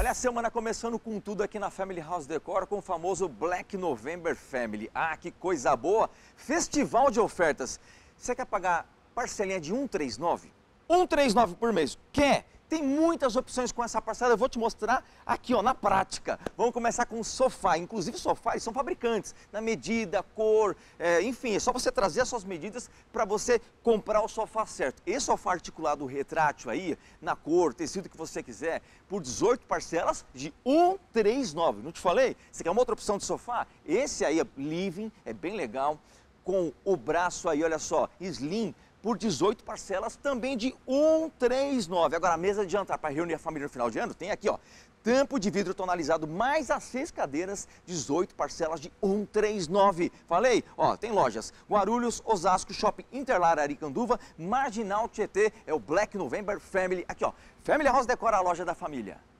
Olha, a semana começando com tudo aqui na Family House Decor com o famoso Black November Family. Ah, que coisa boa! Festival de ofertas. Você quer pagar parcelinha de 139? 139 por mês. Quer? Tem muitas opções com essa parcela, eu vou te mostrar aqui ó, na prática. Vamos começar com o sofá, inclusive sofás são fabricantes, na né? medida, cor, é, enfim, é só você trazer as suas medidas para você comprar o sofá certo. Esse sofá articulado retrátil aí, na cor, tecido que você quiser, por 18 parcelas de 139, não te falei? Você quer uma outra opção de sofá? Esse aí é living, é bem legal, com o braço aí, olha só, slim, por 18 parcelas também de 139. Agora, a mesa de jantar para reunir a família no final de ano tem aqui, ó, tampo de vidro tonalizado mais as seis cadeiras, 18 parcelas de 139. Falei? Ó, tem lojas Guarulhos, Osasco, Shopping Interlar, Aricanduva, Marginal Tietê, é o Black November Family. Aqui, ó, Family House decora a loja da família.